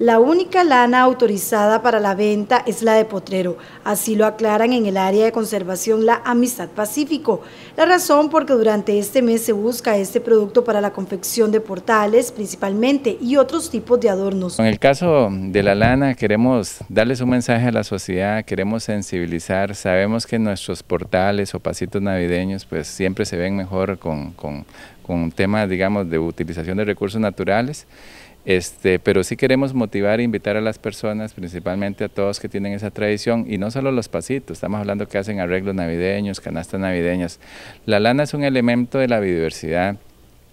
La única lana autorizada para la venta es la de potrero, así lo aclaran en el área de conservación la Amistad Pacífico. La razón porque durante este mes se busca este producto para la confección de portales principalmente y otros tipos de adornos. En el caso de la lana queremos darles un mensaje a la sociedad, queremos sensibilizar, sabemos que nuestros portales o pasitos navideños pues siempre se ven mejor con, con con tema, digamos, de utilización de recursos naturales. Este, pero sí queremos motivar e invitar a las personas, principalmente a todos que tienen esa tradición, y no solo los pasitos, estamos hablando que hacen arreglos navideños, canastas navideñas. La lana es un elemento de la biodiversidad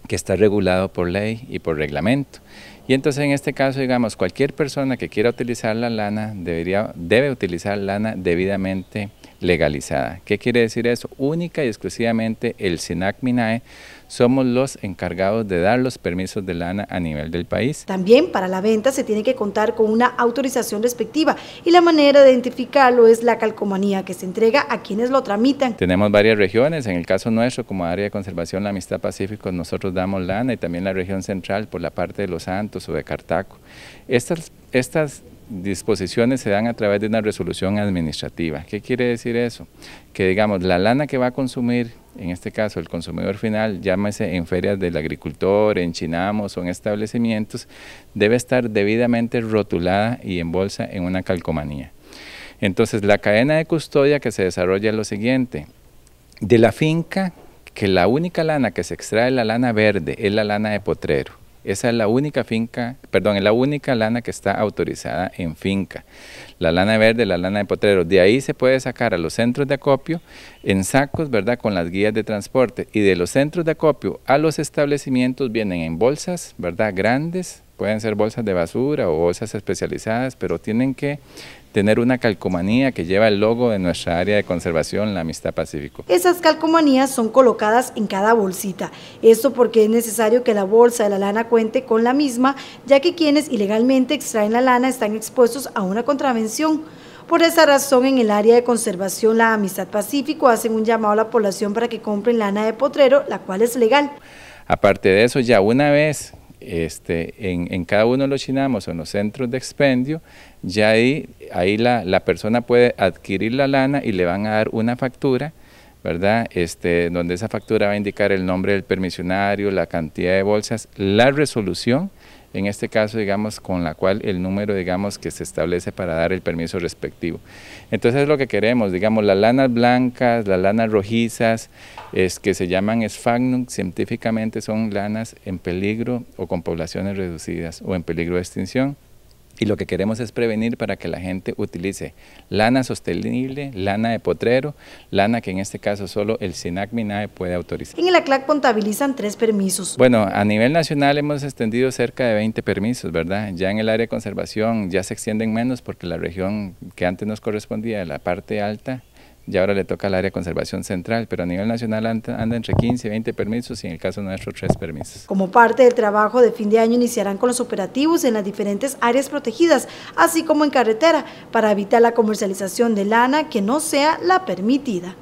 que está regulado por ley y por reglamento. Y entonces en este caso, digamos, cualquier persona que quiera utilizar la lana debería, debe utilizar lana debidamente legalizada. ¿Qué quiere decir eso? Única y exclusivamente el SINAC MINAE somos los encargados de dar los permisos de lana a nivel del país. También para la venta se tiene que contar con una autorización respectiva y la manera de identificarlo es la calcomanía que se entrega a quienes lo tramitan. Tenemos varias regiones, en el caso nuestro como área de conservación la Amistad Pacífico nosotros damos lana y también la región central por la parte de Los Santos o de Cartaco. Estas, estas disposiciones se dan a través de una resolución administrativa. ¿Qué quiere decir eso? Que digamos, la lana que va a consumir, en este caso el consumidor final, llámese en ferias del agricultor, en chinamos o en establecimientos, debe estar debidamente rotulada y en bolsa en una calcomanía. Entonces, la cadena de custodia que se desarrolla es lo siguiente. De la finca, que la única lana que se extrae es la lana verde, es la lana de potrero. Esa es la única finca, perdón, es la única lana que está autorizada en finca. La lana verde, la lana de potreros. De ahí se puede sacar a los centros de acopio en sacos, ¿verdad? Con las guías de transporte. Y de los centros de acopio a los establecimientos vienen en bolsas, ¿verdad? Grandes, Pueden ser bolsas de basura o bolsas especializadas, pero tienen que tener una calcomanía que lleva el logo de nuestra área de conservación, la Amistad Pacífico. Esas calcomanías son colocadas en cada bolsita. Esto porque es necesario que la bolsa de la lana cuente con la misma, ya que quienes ilegalmente extraen la lana están expuestos a una contravención. Por esa razón, en el área de conservación La Amistad Pacífico hacen un llamado a la población para que compren lana de potrero, la cual es legal. Aparte de eso, ya una vez este, en, cada uno de los chinamos o en los centros de expendio, ya ahí, ahí la, la, persona puede adquirir la lana y le van a dar una factura, ¿verdad? Este, donde esa factura va a indicar el nombre del permisionario, la cantidad de bolsas, la resolución en este caso, digamos, con la cual el número, digamos, que se establece para dar el permiso respectivo. Entonces es lo que queremos, digamos, las lanas blancas, las lanas rojizas, es, que se llaman esfagnum, científicamente son lanas en peligro o con poblaciones reducidas o en peligro de extinción. Y lo que queremos es prevenir para que la gente utilice lana sostenible, lana de potrero, lana que en este caso solo el SINAC MINAE puede autorizar. En el ACLAC contabilizan tres permisos. Bueno, a nivel nacional hemos extendido cerca de 20 permisos, ¿verdad? Ya en el área de conservación ya se extienden menos porque la región que antes nos correspondía, la parte alta, y ahora le toca al área de conservación central, pero a nivel nacional anda, entre 15 y 20 permisos y en el caso nuestro tres permisos. Como parte del trabajo de fin de año iniciarán con los operativos en las diferentes áreas protegidas, así como en carretera, para evitar la comercialización de lana que no sea la permitida.